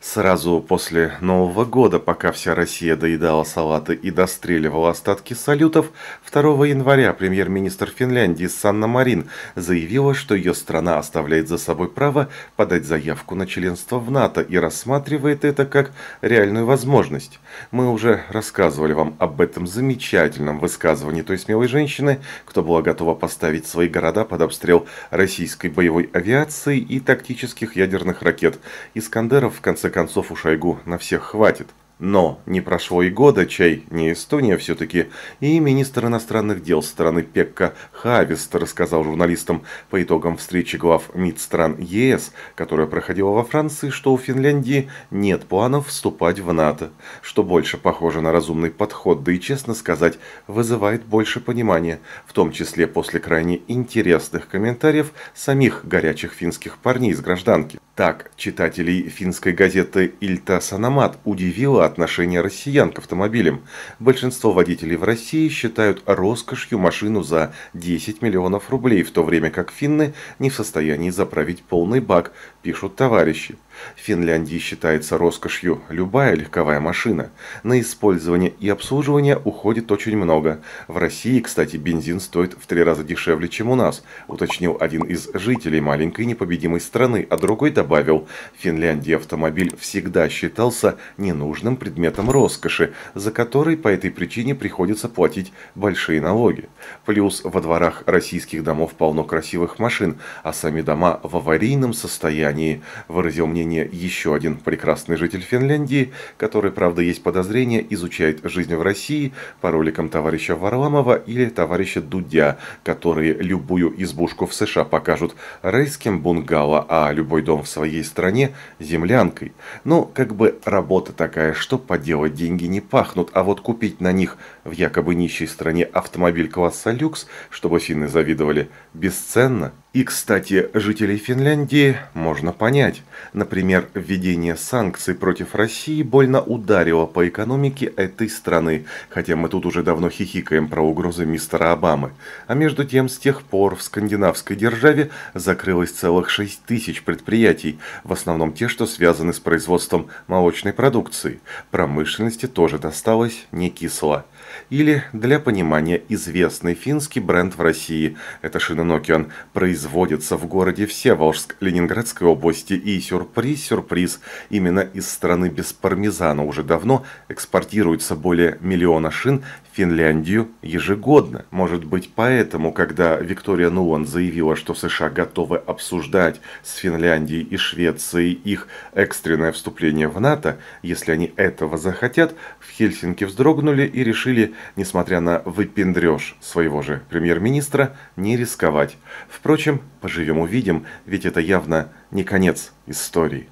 Сразу после Нового года, пока вся Россия доедала салаты и достреливала остатки салютов, 2 января премьер-министр Финляндии Санна Марин заявила, что ее страна оставляет за собой право подать заявку на членство в НАТО и рассматривает это как реальную возможность. Мы уже рассказывали вам об этом замечательном высказывании той смелой женщины, кто была готова поставить свои города под обстрел российской боевой авиации и тактических ядерных ракет. Искандеров в конце конце концов у Шойгу на всех хватит. Но не прошло и года, чай не Эстония все-таки, и министр иностранных дел страны Пекка Хавист рассказал журналистам по итогам встречи глав МИД стран ЕС, которая проходила во Франции, что у Финляндии нет планов вступать в НАТО, что больше похоже на разумный подход, да и, честно сказать, вызывает больше понимания, в том числе после крайне интересных комментариев самих горячих финских парней из гражданки. Так, читателей финской газеты «Ильта Санамат» удивило отношение россиян к автомобилям. Большинство водителей в России считают роскошью машину за 10 миллионов рублей, в то время как финны не в состоянии заправить полный бак, пишут товарищи. В Финляндии считается роскошью любая легковая машина. На использование и обслуживание уходит очень много. В России, кстати, бензин стоит в три раза дешевле, чем у нас, уточнил один из жителей маленькой непобедимой страны, а другой добавил добавил, в Финляндии автомобиль всегда считался ненужным предметом роскоши, за который по этой причине приходится платить большие налоги. Плюс во дворах российских домов полно красивых машин, а сами дома в аварийном состоянии, выразил мнение еще один прекрасный житель Финляндии, который, правда, есть подозрение, изучает жизнь в России по роликам товарища Варламова или товарища Дудя, которые любую избушку в США покажут райским бунгало, а любой дом в США своей стране землянкой. Но ну, как бы работа такая, что поделать, деньги не пахнут, а вот купить на них в якобы нищей стране автомобиль класса люкс, чтобы финны завидовали, бесценно – и, кстати, жителей Финляндии можно понять. Например, введение санкций против России больно ударило по экономике этой страны, хотя мы тут уже давно хихикаем про угрозы мистера Обамы. А между тем, с тех пор в скандинавской державе закрылось целых 6 тысяч предприятий, в основном те, что связаны с производством молочной продукции. Промышленности тоже досталось не кисло. Или, для понимания, известный финский бренд в России – это Шинонокион – производитель производится в городе Всеволжск Ленинградской области. И сюрприз-сюрприз, именно из страны без пармезана уже давно экспортируется более миллиона шин в Финляндию ежегодно. Может быть поэтому, когда Виктория Нуланд заявила, что США готовы обсуждать с Финляндией и Швецией их экстренное вступление в НАТО, если они этого захотят, в Хельсинки вздрогнули и решили, несмотря на выпендреж своего же премьер-министра, не рисковать. Впрочем, поживем увидим, ведь это явно не конец истории.